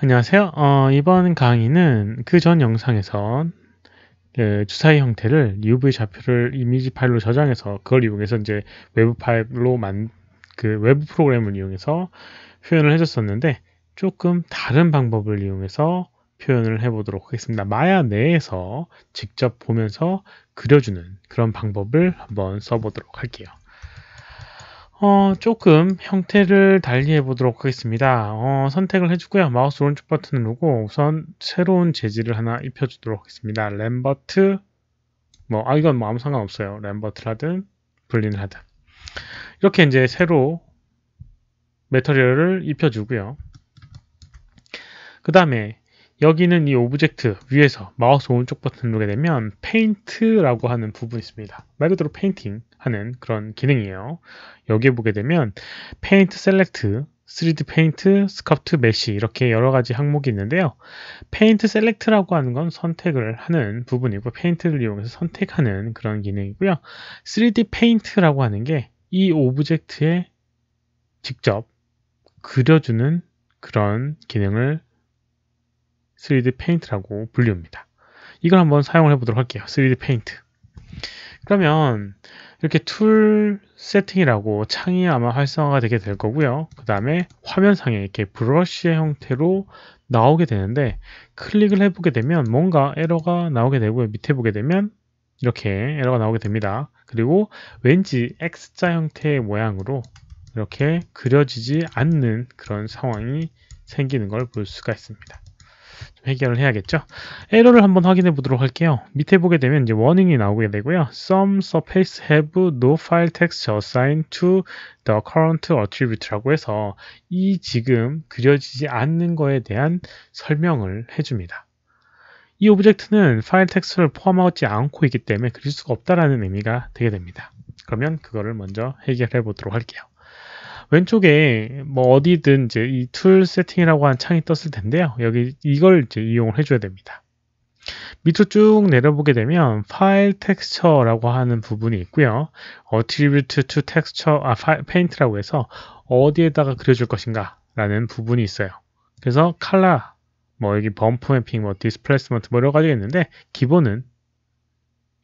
안녕하세요. 어, 이번 강의는 그 전 영상에서 그 주사위 형태를 UV 좌표를 이미지 파일로 저장해서 그걸 이용해서 이제 외부 파일로 만그 외부 프로그램을 이용해서 표현을 해줬었는데 조금 다른 방법을 이용해서 표현을 해보도록 하겠습니다. 마야 내에서 직접 보면서 그려주는 그런 방법을 한번 써보도록 할게요. 어, 조금 형태를 달리해 보도록 하겠습니다. 어, 선택을 해주고요. 마우스 오른쪽 버튼을 누르고 우선 새로운 재질을 하나 입혀주도록 하겠습니다. 램버트 뭐, 아, 이건 뭐 아무 상관없어요. 램버트라든블린을 하든 이렇게 이제 새로 메터리얼을 입혀주고요. 그 다음에 여기는 이 오브젝트 위에서 마우스 오른쪽 버튼 누르게 되면 페인트라고 하는 부분이 있습니다. 말 그대로 페인팅 하는 그런 기능이에요. 여기에 보게 되면 페인트 셀렉트 3D 페인트, 스카프트 메시 이렇게 여러 가지 항목이 있는데요. 페인트 셀렉트라고 하는 건 선택을 하는 부분이고 페인트를 이용해서 선택하는 그런 기능이고요. 3D 페인트라고 하는 게 이 오브젝트에 직접 그려주는 그런 기능을 3D 페인트라고 불립니다. 이걸 한번 사용을 해보도록 할게요. 3D 페인트. 그러면 이렇게 툴 세팅이라고 창이 아마 활성화가 되게 될 거고요. 그 다음에 화면상에 이렇게 브러쉬의 형태로 나오게 되는데 클릭을 해보게 되면 뭔가 에러가 나오게 되고요. 밑에 보게 되면 이렇게 에러가 나오게 됩니다. 그리고 왠지 X자 형태의 모양으로 이렇게 그려지지 않는 그런 상황이 생기는 걸 볼 수가 있습니다. 해결을 해야겠죠. 에러를 한번 확인해 보도록 할게요. 밑에 보게 되면 이제 워닝이 나오게 되고요. Some surface have no file text assigned to the current attribute라고 해서 이 지금 그려지지 않는 거에 대한 설명을 해줍니다. 이 오브젝트는 파일 텍스트를 포함하지 않고 있기 때문에 그릴 수가 없다라는 의미가 되게 됩니다. 그러면 그거를 먼저 해결해 보도록 할게요. 왼쪽에 뭐 어디든 이제 이 툴 세팅이라고 한 창이 떴을 텐데요. 여기 이걸 이제 이용을 해줘야 됩니다. 밑으로 쭉 내려보게 되면 파일 텍스처라고 하는 부분이 있고요. attribute to texture, 아, paint라고 해서 어디에다가 그려줄 것인가 라는 부분이 있어요. 그래서 color, 뭐 여기 범프 맵핑, 뭐 displacement 뭐 여러 가지가 있는데 기본은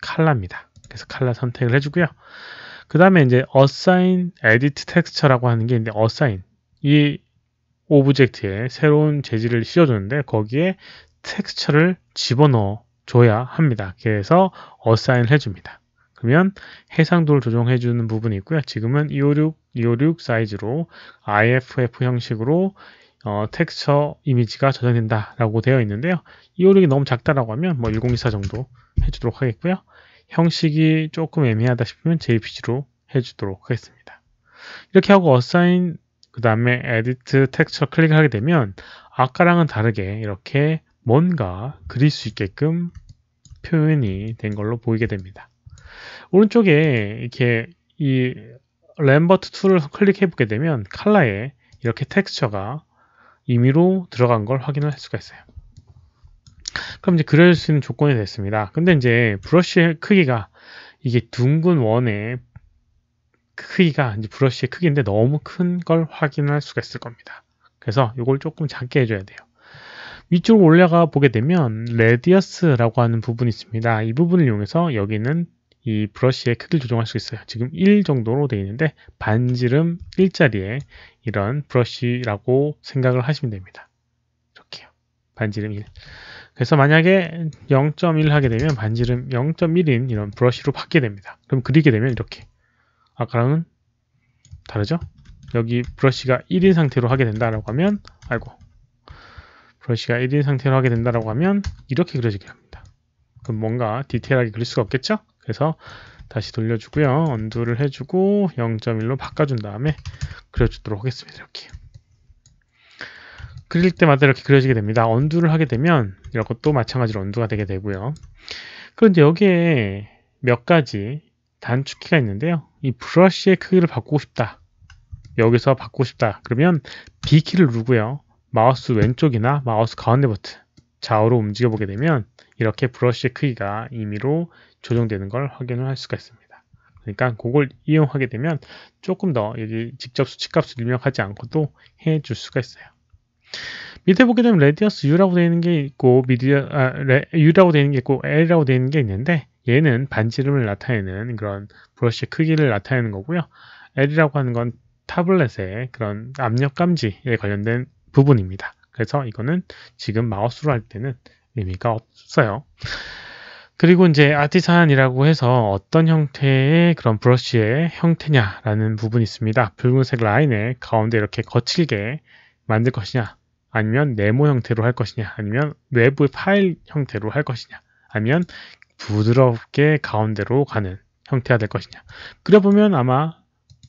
칼라입니다. 그래서 칼라 선택을 해주고요. 그 다음에 이제 assign edit texture라고 하는 게 있는데 assign 이 오브젝트에 새로운 재질을 씌워주는데 거기에 텍스처를 집어넣어 줘야 합니다. 그래서 어사인을 해줍니다. 그러면 해상도를 조정해 주는 부분이 있고요. 지금은 256, 256 사이즈로 IFF 형식으로 어, 텍스처 이미지가 저장된다 라고 되어 있는데요. 256이 너무 작다라고 하면 뭐 1024 정도 해주도록 하겠고요. 형식이 조금 애매하다 싶으면 JPG로 해주도록 하겠습니다. 이렇게 하고 어사인 그 다음에 edit 텍스처 클릭 하게 되면 아까랑은 다르게 이렇게 뭔가 그릴 수 있게끔 표현이 된 걸로 보이게 됩니다. 오른쪽에 이렇게 이 램버트 툴을 클릭해 보게 되면 칼라에 이렇게 텍스처가 임의로 들어간 걸 확인할 수가 있어요. 그럼 이제 그럴 수 있는 조건이 됐습니다. 근데 이제 브러쉬의 크기가 이게 둥근 원의 크기가 이제 브러쉬의 크기인데 너무 큰 걸 확인할 수가 있을 겁니다. 그래서 이걸 조금 작게 해줘야 돼요. 위쪽으 올라가 보게 되면 레디어스라고 하는 부분이 있습니다. 이 부분을 이용해서 여기는 이 브러쉬의 크기를 조정할 수 있어요. 지금 1 정도로 되어 있는데 반지름 1자리에 이런 브러쉬라고 생각을 하시면 됩니다. 이렇게요. 반지름 1. 그래서 만약에 0.1 하게 되면 반지름 0.1인 이런 브러쉬로 받게 됩니다. 그럼 그리게 되면 이렇게 아까랑은 다르죠? 여기 브러쉬가 1인 상태로 하게 된다라고 하면 아이고 브러쉬가 1인 상태로 하게 된다라고 하면 이렇게 그려지게 합니다. 그럼 뭔가 디테일하게 그릴 수가 없겠죠? 그래서 다시 돌려주고요. 언두를 해주고 0.1로 바꿔준 다음에 그려주도록 하겠습니다. 이렇게 그릴 때마다 이렇게 그려지게 됩니다. 언두를 하게 되면 이것도 런 마찬가지로 언두가 되게 되고요. 그런데 여기에 몇 가지 단축키가 있는데요. 이 브러쉬의 크기를 바꾸고 싶다. 여기서 바꾸고 싶다. 그러면 B키를 누르고요. 마우스 왼쪽이나 마우스 가운데 버튼 좌우로 움직여 보게 되면 이렇게 브러쉬의 크기가 임의로 조정되는 걸 확인을 할 수가 있습니다. 그러니까 그걸 이용하게 되면 조금 더 여기 직접 수치값을 입력하지 않고도 해줄 수가 있어요. 밑에 보게 되면 레디어스 U라고 되어 있는 게 있고 미디어 아, 레, U라고 되어 있는 게 있고 L이라고 되어 있는 게 있는데 얘는 반지름을 나타내는 그런 브러쉬 크기를 나타내는 거고요. L이라고 하는 건 타블렛의 그런 압력 감지에 관련된 부분입니다. 그래서 이거는 지금 마우스로 할 때는 의미가 없어요. 그리고 이제 아티산이라고 해서 어떤 형태의 그런 브러쉬의 형태냐라는 부분이 있습니다. 붉은색 라인에 가운데 이렇게 거칠게 만들 것이냐 아니면 네모 형태로 할 것이냐 아니면 외부 파일 형태로 할 것이냐 아니면 부드럽게 가운데로 가는 형태가 될 것이냐 그려보면 아마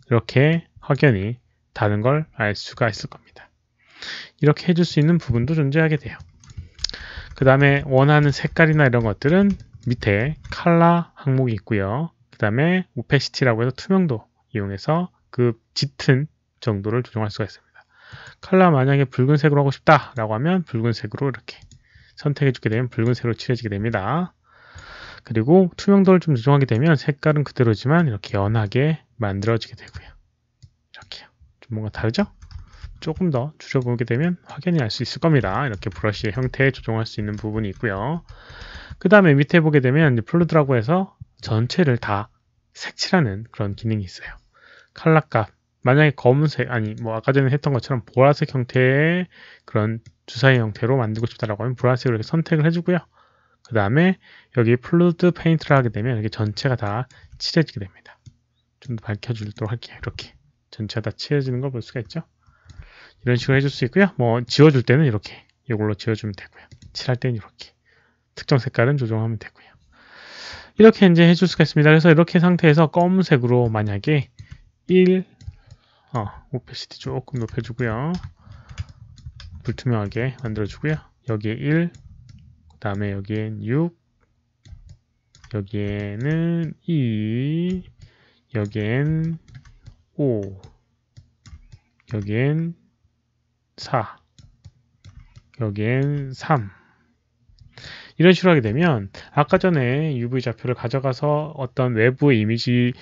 이렇게 확연히 다른 걸 알 수가 있을 겁니다 이렇게 해줄 수 있는 부분도 존재하게 돼요 그 다음에 원하는 색깔이나 이런 것들은 밑에 칼라 항목이 있고요 그 다음에 오페시티라고 해서 투명도 이용해서 그 짙은 정도를 조정할 수가 있습니다 컬러 만약에 붉은색으로 하고 싶다라고 하면 붉은색으로 이렇게 선택해주게 되면 붉은색으로 칠해지게 됩니다. 그리고 투명도를 좀 조정하게 되면 색깔은 그대로지만 이렇게 연하게 만들어지게 되고요. 이렇게요. 좀 뭔가 다르죠? 조금 더 줄여보게 되면 확연히 알 수 있을 겁니다. 이렇게 브러쉬의 형태에 조정할 수 있는 부분이 있고요. 그 다음에 밑에 보게 되면 플루드라고 해서 전체를 다 색칠하는 그런 기능이 있어요. 컬러 값 만약에 검은색 아니 뭐 아까 전에 했던 것처럼 보라색 형태의 그런 주사위 형태로 만들고 싶다라고 하면 보라색을 이렇게 선택을 해주고요. 그 다음에 여기 플루드 페인트를 하게 되면 이렇게 전체가 다 칠해지게 됩니다. 좀 더 밝혀주도록 할게요. 이렇게 전체가 다 칠해지는 걸 볼 수가 있죠. 이런 식으로 해줄 수 있고요. 뭐 지워줄 때는 이렇게 이걸로 지워주면 되고요. 칠할 때는 이렇게 특정 색깔은 조정하면 되고요. 이렇게 이제 해줄 수가 있습니다. 그래서 이렇게 상태에서 검은색으로 만약에 1 아, 어, 오페시티 조금 높여주고요. 불투명하게 만들어주고요. 여기에 1, 그 다음에 여기엔 6, 여기에는 2, 여기엔 5, 여기엔 4, 여기엔 3 이런 식으로 하게 되면 아까 전에 UV 좌표를 가져가서 어떤 외부 이미지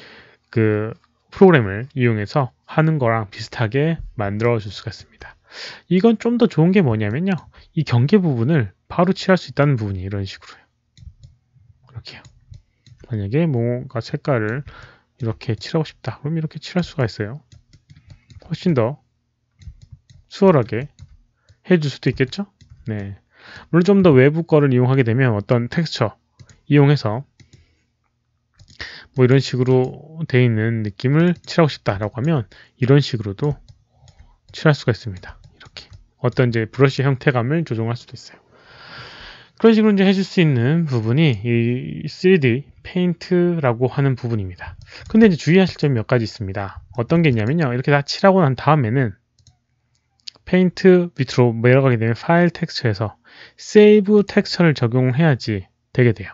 그 프로그램을 이용해서 하는 거랑 비슷하게 만들어 줄 수가 있습니다. 이건 좀 더 좋은 게 뭐냐면요. 이 경계 부분을 바로 칠할 수 있다는 부분이 이런 식으로요. 이렇게요. 만약에 뭔가 색깔을 이렇게 칠하고 싶다. 그럼 이렇게 칠할 수가 있어요. 훨씬 더 수월하게 해줄 수도 있겠죠? 네. 물론 좀 더 외부 거를 이용하게 되면 어떤 텍스처 이용해서 뭐 이런 식으로 돼 있는 느낌을 칠하고 싶다라고 하면 이런 식으로도 칠할 수가 있습니다. 이렇게 어떤 이제 브러쉬 형태감을 조정할 수도 있어요. 그런 식으로 이제 해줄 수 있는 부분이 이 3D 페인트라고 하는 부분입니다. 근데 이제 주의하실 점이 몇 가지 있습니다. 어떤 게 있냐면요. 이렇게 다 칠하고 난 다음에는 페인트 밑으로 내려가게 되면 파일 텍스처에서 세이브 텍스처를 적용해야지 되게 돼요.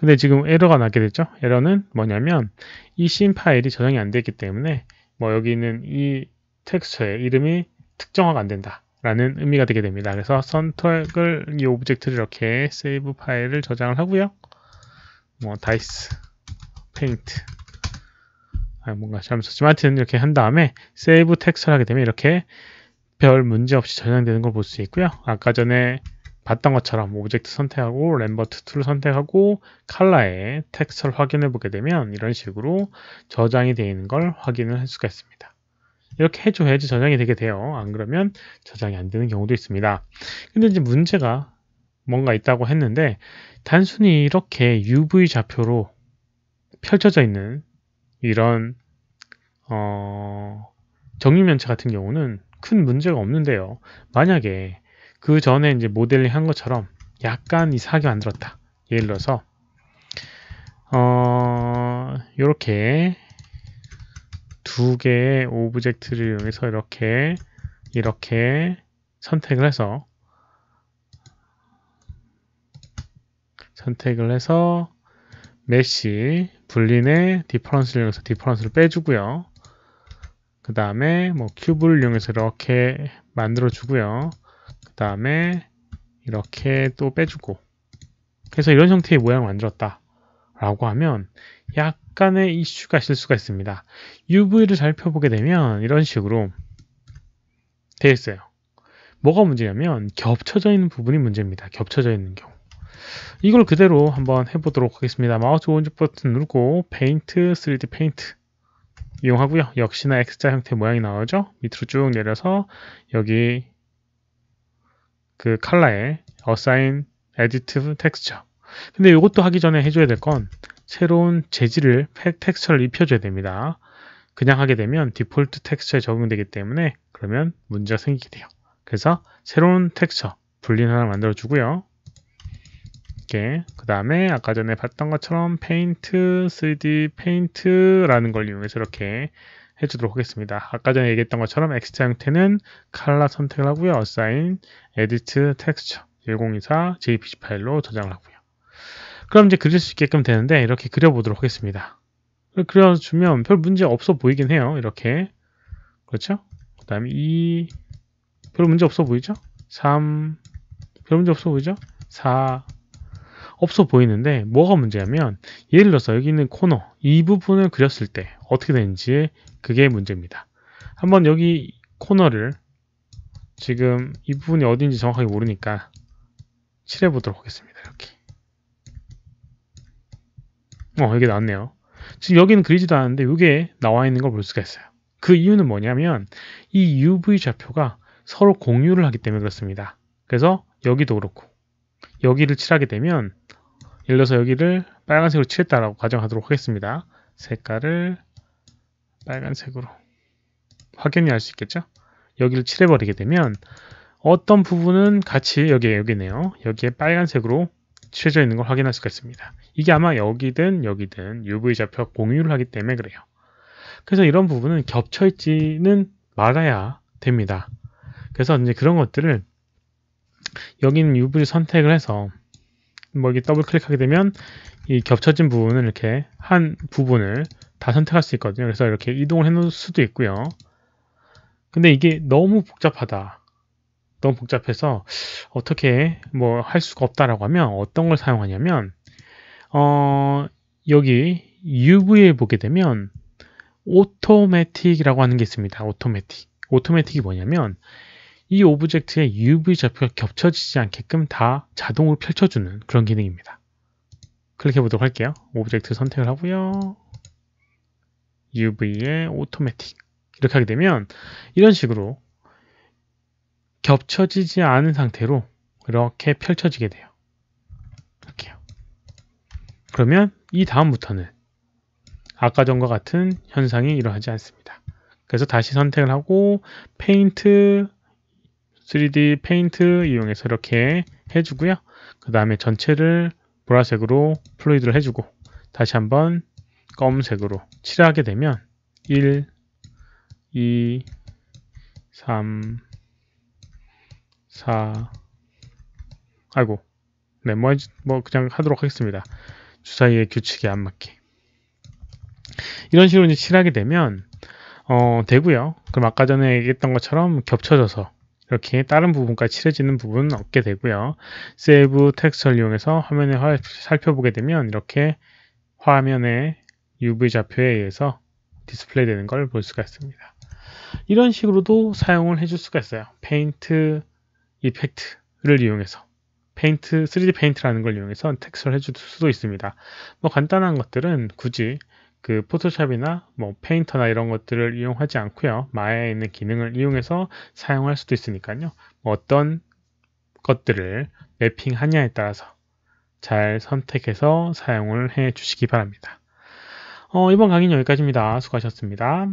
근데 지금 에러가 나게 됐죠? 에러는 뭐냐면 이씬 파일이 저장이 안 되기 때문에 뭐 여기 있는 이 텍스처의 이름이 특정화가 안 된다. 라는 의미가 되게 됩니다. 그래서 선택을 이 오브젝트를 이렇게 세이브 파일을 저장을 하고요. 뭐 다이스, 페인트, 아, 뭔가 잘못 썼지만 하여튼 이렇게 한 다음에 세이브 텍스트를 하게 되면 이렇게 별 문제 없이 저장되는 걸 볼 수 있고요. 아까 전에 봤던 것처럼 오브젝트 선택하고 램버트 툴 선택하고 칼라의 텍스트를 확인해 보게 되면 이런 식으로 저장이 되어 있는 걸 확인을 할 수가 있습니다. 이렇게 해줘야지 저장이 되게 돼요. 안 그러면 저장이 안 되는 경우도 있습니다. 근데 이제 문제가 뭔가 있다고 했는데 단순히 이렇게 UV 좌표로 펼쳐져 있는 이런 어... 정육면체 같은 경우는 큰 문제가 없는데요. 만약에 그 전에 이제 모델링 한 것처럼 약간 이상하게 만들었다. 예를 들어서 어, 이렇게 두 개의 오브젝트를 이용해서 이렇게 이렇게 선택을 해서 선택을 해서 메시 불린의 디퍼런스를 이용해서 디퍼런스를 빼주고요. 그 다음에 뭐 큐브를 이용해서 이렇게 만들어 주고요. 다음에 이렇게 또 빼주고 그래서 이런 형태의 모양을 만들었다 라고 하면 약간의 이슈가 있을 수가 있습니다 UV를 살펴보게 되면 이런 식으로 되어 있어요 뭐가 문제냐면 겹쳐져 있는 부분이 문제입니다 겹쳐져 있는 경우 이걸 그대로 한번 해보도록 하겠습니다 마우스 오른쪽 버튼 누르고 페인트 3D 페인트 이용하고요 역시나 X자 형태 모양이 나오죠 밑으로 쭉 내려서 여기 그 칼라에 assign edit texture 근데 이것도 하기 전에 해줘야 될 건 새로운 재질을 텍스처를 입혀줘야 됩니다 그냥 하게 되면 디폴트 텍스처에 적용되기 때문에 그러면 문제가 생기게 돼요 그래서 새로운 텍스처 분리 하나 만들어 주고요 이렇게 그 다음에 아까 전에 봤던 것처럼 페인트 3D 페인트라는 걸 이용해서 이렇게 해주도록 하겠습니다. 아까 전에 얘기했던 것처럼 엑스트라 형태는 칼라 선택을 하고요. assign 어사인 에디 t 텍스처 1024 JPG 파일로 저장을 하고요. 그럼 이제 그릴 수 있게끔 되는데 이렇게 그려보도록 하겠습니다. 그려주면 별 문제 없어 보이긴 해요. 이렇게 그렇죠? 그 다음에 2별 문제 없어 보이죠? 3 별 문제 없어 보이죠? 4 없어 보이는데 뭐가 문제냐면 예를 들어서 여기 있는 코너 이 부분을 그렸을 때 어떻게 되는지 그게 문제입니다. 한번 여기 코너를 지금 이 부분이 어딘지 정확하게 모르니까 칠해 보도록 하겠습니다. 이렇게 어 여기 나왔네요. 지금 여기는 그리지도 않았는데 이게 나와 있는 걸 볼 수가 있어요. 그 이유는 뭐냐면 이 UV 좌표가 서로 공유를 하기 때문에 그렇습니다. 그래서 여기도 그렇고 여기를 칠하게 되면 예를 들어서 여기를 빨간색으로 칠했다라고 가정하도록 하겠습니다. 색깔을 빨간색으로 확연히 알수 있겠죠? 여기를 칠해버리게 되면 어떤 부분은 같이 여기 에 여기네요. 여기에 빨간색으로 칠해져 있는 걸 확인할 수가 있습니다. 이게 아마 여기든 여기든 UV 좌표 공유를 하기 때문에 그래요. 그래서 이런 부분은 겹쳐 있지는 말아야 됩니다. 그래서 이제 그런 것들을 여기는 UV를 선택을 해서 뭐 이게 더블 클릭하게 되면 이 겹쳐진 부분을 이렇게 한 부분을 다 선택할 수 있거든요. 그래서 이렇게 이동을 해 놓을 수도 있고요. 근데 이게 너무 복잡하다. 너무 복잡해서 어떻게 뭐 할 수가 없다라고 하면 어떤 걸 사용하냐면 어 여기 UV에 보게 되면 오토매틱이라고 하는 게 있습니다. 오토매틱. 오토매틱이 뭐냐면 이 오브젝트의 UV 좌표가 겹쳐지지 않게끔 다 자동으로 펼쳐주는 그런 기능입니다. 클릭해 보도록 할게요. 오브젝트 선택을 하고요. UV의 오토매틱 이렇게 하게 되면 이런 식으로 겹쳐지지 않은 상태로 이렇게 펼쳐지게 돼요. 이렇게요. 그러면 이 다음부터는 아까 전과 같은 현상이 일어나지 않습니다. 그래서 다시 선택을 하고 페인트 3D 페인트 이용해서 이렇게 해주고요. 그 다음에 전체를 보라색으로 플로이드를 해주고 다시 한번 검은색으로 칠하게 되면 1, 2, 3, 4 아이고 네, 뭐, 뭐 그냥 하도록 하겠습니다. 주사위의 규칙에 안 맞게 이런 식으로 이제 칠하게 되면 어, 되고요. 그럼 아까 전에 얘기했던 것처럼 겹쳐져서 이렇게 다른 부분까지 칠해지는 부분은 없게 되고요. 세이브 텍스트를 이용해서 화면을 살펴보게 되면 이렇게 화면의 UV 좌표에 의해서 디스플레이 되는 걸 볼 수가 있습니다. 이런 식으로도 사용을 해줄 수가 있어요. 페인트 이펙트를 이용해서 페인트, 3D 페인트라는 걸 이용해서 텍스트를 해줄 수도 있습니다. 뭐 간단한 것들은 굳이 그 포토샵이나 뭐 페인터나 이런 것들을 이용하지 않고요. 마야에 있는 기능을 이용해서 사용할 수도 있으니까요. 뭐 어떤 것들을 맵핑하냐에 따라서 잘 선택해서 사용을 해 주시기 바랍니다. 어, 이번 강의는 여기까지입니다. 수고하셨습니다.